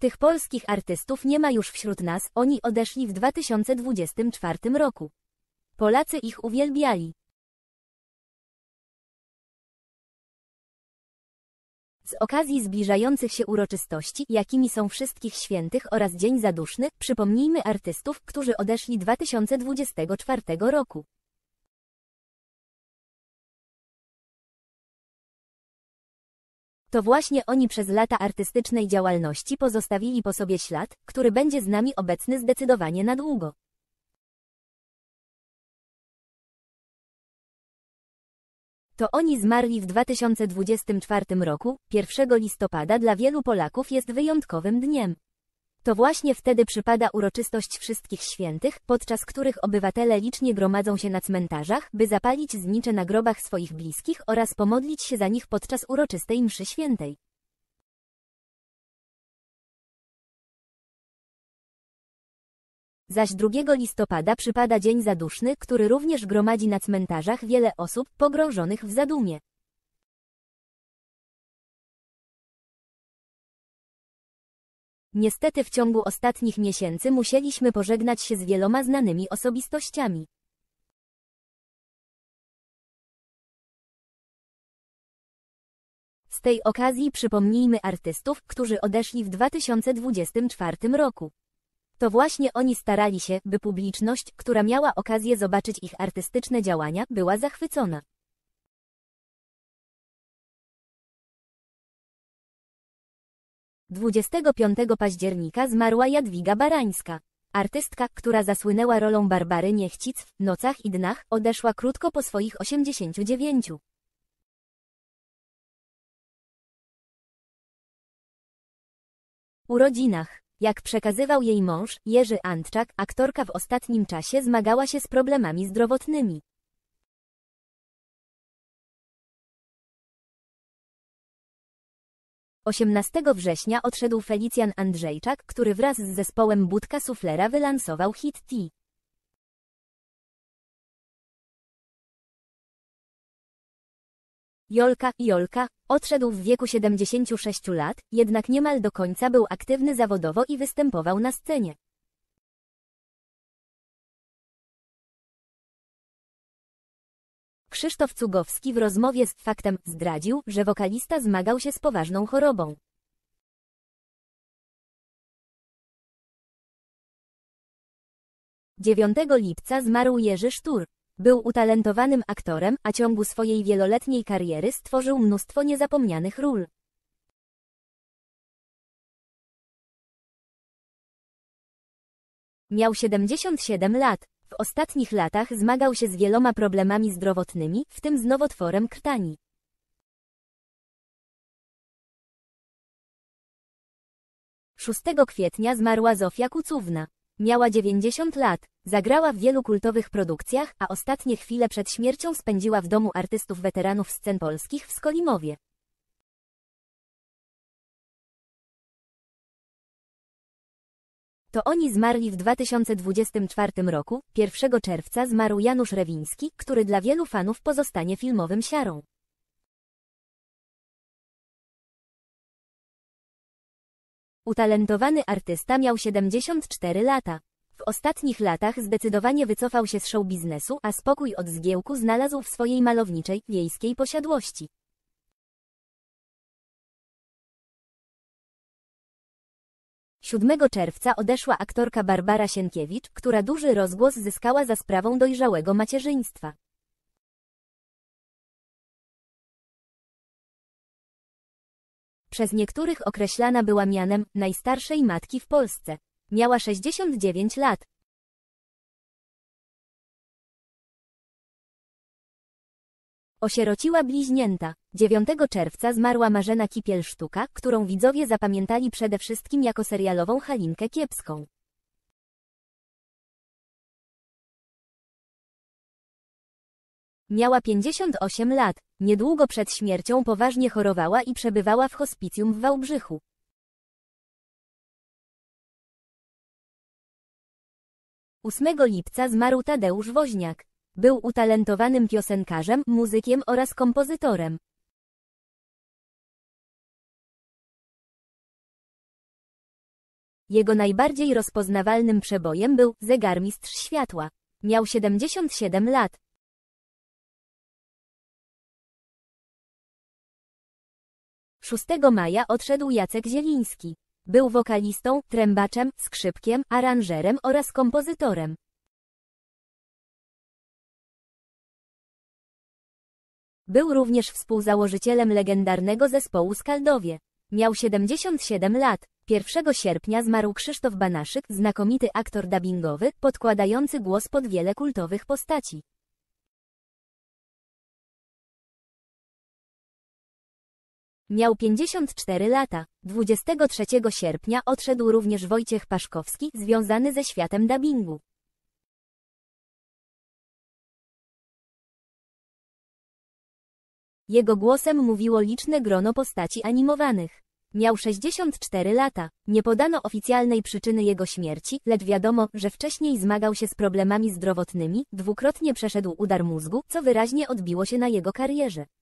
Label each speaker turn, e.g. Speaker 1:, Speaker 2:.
Speaker 1: Tych polskich artystów nie ma już wśród nas, oni odeszli w 2024
Speaker 2: roku. Polacy ich uwielbiali.
Speaker 1: Z okazji zbliżających się uroczystości, jakimi są Wszystkich Świętych oraz Dzień Zaduszny, przypomnijmy artystów, którzy odeszli 2024
Speaker 2: roku. To właśnie oni przez lata artystycznej działalności pozostawili po sobie ślad, który będzie z nami obecny zdecydowanie na długo. To oni zmarli
Speaker 1: w 2024 roku, 1 listopada dla wielu Polaków jest wyjątkowym dniem. To właśnie wtedy przypada uroczystość Wszystkich Świętych, podczas których obywatele licznie gromadzą się na cmentarzach, by zapalić znicze na grobach swoich bliskich oraz pomodlić się za nich podczas uroczystej mszy świętej.
Speaker 2: Zaś 2 listopada przypada Dzień Zaduszny, który również gromadzi na cmentarzach wiele osób pogrążonych w zadumie. Niestety w ciągu ostatnich miesięcy musieliśmy pożegnać się z wieloma znanymi osobistościami.
Speaker 1: Z tej okazji przypomnijmy artystów, którzy odeszli w 2024 roku. To właśnie oni starali się, by publiczność, która miała okazję zobaczyć ich artystyczne działania, była zachwycona.
Speaker 2: 25
Speaker 1: października zmarła Jadwiga Barańska. Artystka, która zasłynęła rolą Barbary Niechcic w Nocach i Dnach, odeszła krótko po swoich 89.
Speaker 2: Urodzinach. Jak przekazywał jej mąż, Jerzy Antczak, aktorka w ostatnim czasie zmagała się z problemami zdrowotnymi. 18 września odszedł Felicjan Andrzejczak, który wraz z zespołem Budka Suflera wylansował hit T.
Speaker 1: Jolka, Jolka, odszedł w wieku 76 lat, jednak niemal do końca był aktywny zawodowo i występował na scenie.
Speaker 2: Krzysztof Cugowski w rozmowie z Faktem zdradził, że wokalista zmagał się z poważną chorobą. 9 lipca zmarł Jerzy Sztur. Był utalentowanym aktorem, a ciągu swojej wieloletniej kariery stworzył mnóstwo niezapomnianych ról. Miał 77 lat. W ostatnich latach zmagał się z wieloma problemami zdrowotnymi, w tym z nowotworem krtani.
Speaker 1: Szóstego kwietnia zmarła Zofia Kucówna. Miała 90 lat, zagrała w wielu kultowych produkcjach, a ostatnie chwile przed śmiercią spędziła w domu artystów weteranów scen polskich
Speaker 2: w Skolimowie.
Speaker 1: To oni zmarli w 2024 roku, 1 czerwca zmarł Janusz Rewiński, który dla wielu fanów pozostanie filmowym siarą. Utalentowany artysta miał 74 lata. W ostatnich latach zdecydowanie wycofał się z show biznesu, a spokój od zgiełku znalazł w swojej malowniczej, wiejskiej posiadłości.
Speaker 2: 7 czerwca odeszła aktorka Barbara Sienkiewicz, która duży rozgłos zyskała za sprawą dojrzałego macierzyństwa. Przez niektórych określana była mianem najstarszej matki w Polsce. Miała 69 lat, Osierociła bliźnięta. 9 czerwca zmarła Marzena Kipiel-Sztuka, którą widzowie zapamiętali przede wszystkim jako serialową Halinkę Kiepską. Miała 58 lat, niedługo przed śmiercią poważnie chorowała i przebywała w hospicjum w Wałbrzychu. 8 lipca zmarł Tadeusz Woźniak. Był utalentowanym piosenkarzem, muzykiem oraz kompozytorem. Jego najbardziej rozpoznawalnym przebojem był Zegarmistrz Światła. Miał 77 lat. Szóstego maja odszedł Jacek Zieliński. Był wokalistą, trębaczem, skrzypkiem, aranżerem oraz kompozytorem. Był również współzałożycielem
Speaker 1: legendarnego zespołu Skaldowie. Miał 77 lat. 1 sierpnia zmarł Krzysztof Banaszyk, znakomity aktor dubbingowy, podkładający głos pod wiele
Speaker 2: kultowych postaci.
Speaker 1: Miał 54 lata. 23 sierpnia odszedł również Wojciech Paszkowski, związany ze światem dubbingu.
Speaker 2: Jego głosem
Speaker 1: mówiło liczne grono postaci animowanych. Miał 64 lata. Nie podano oficjalnej przyczyny jego śmierci, lecz wiadomo, że wcześniej zmagał się z problemami zdrowotnymi, dwukrotnie przeszedł udar mózgu, co wyraźnie odbiło się na jego karierze.